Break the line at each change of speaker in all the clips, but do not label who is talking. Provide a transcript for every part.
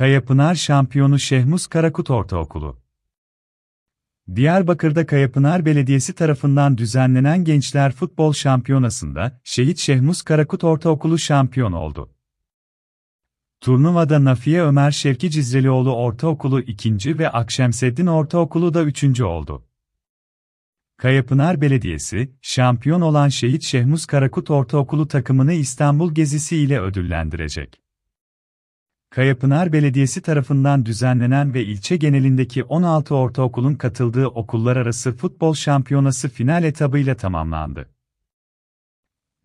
Kayapınar Şampiyonu Şehmus Karakut Ortaokulu Diyarbakır'da Kayapınar Belediyesi tarafından düzenlenen Gençler Futbol Şampiyonası'nda Şehit Şehmus Karakut Ortaokulu şampiyon oldu. Turnuvada Nafiye Ömer Şevki Cizrelioğlu Ortaokulu 2. ve Akşemseddin Ortaokulu da 3. oldu. Kayapınar Belediyesi, şampiyon olan Şehit Şehmus Karakut Ortaokulu takımını İstanbul gezisi ile ödüllendirecek. Kayapınar Belediyesi tarafından düzenlenen ve ilçe genelindeki 16 ortaokulun katıldığı okullar arası futbol şampiyonası final etabıyla tamamlandı.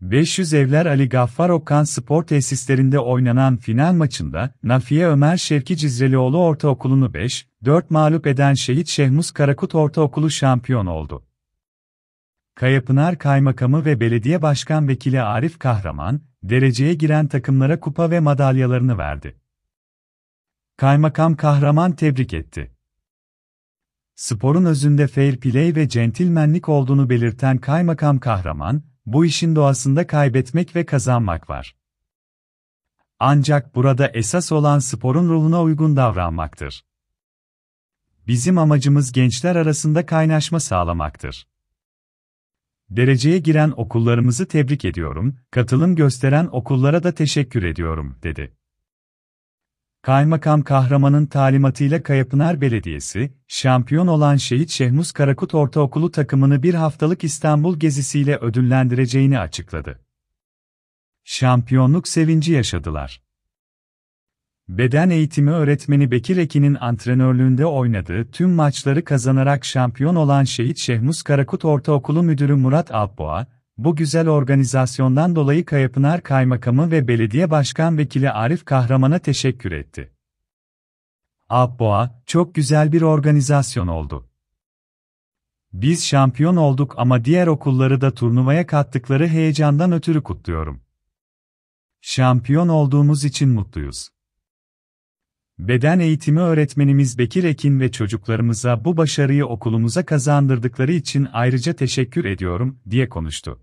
500 evler Ali Gaffar Okan spor tesislerinde oynanan final maçında, Nafiye Ömer Şevki Cizrelioğlu Ortaokulu'nu 5-4 mağlup eden Şehit Şehmus Karakut Ortaokulu şampiyon oldu. Kayapınar Kaymakamı ve Belediye Başkan Vekili Arif Kahraman, dereceye giren takımlara kupa ve madalyalarını verdi. Kaymakam kahraman tebrik etti. Sporun özünde fair play ve centilmenlik olduğunu belirten kaymakam kahraman, bu işin doğasında kaybetmek ve kazanmak var. Ancak burada esas olan sporun ruhuna uygun davranmaktır. Bizim amacımız gençler arasında kaynaşma sağlamaktır. Dereceye giren okullarımızı tebrik ediyorum, katılım gösteren okullara da teşekkür ediyorum, dedi. Kaymakam Kahraman'ın talimatıyla Kayapınar Belediyesi, şampiyon olan Şehit Şehmus Karakut Ortaokulu takımını bir haftalık İstanbul gezisiyle ödüllendireceğini açıkladı. Şampiyonluk sevinci yaşadılar. Beden eğitimi öğretmeni Bekir Ekin'in antrenörlüğünde oynadığı tüm maçları kazanarak şampiyon olan Şehit Şehmus Karakut Ortaokulu Müdürü Murat Alpoğa, bu güzel organizasyondan dolayı Kayapınar Kaymakamı ve Belediye Başkan Vekili Arif Kahraman'a teşekkür etti. Abboa, çok güzel bir organizasyon oldu. Biz şampiyon olduk ama diğer okulları da turnuvaya kattıkları heyecandan ötürü kutluyorum. Şampiyon olduğumuz için mutluyuz. Beden eğitimi öğretmenimiz Bekir Ekin ve çocuklarımıza bu başarıyı okulumuza kazandırdıkları için ayrıca teşekkür ediyorum, diye konuştu.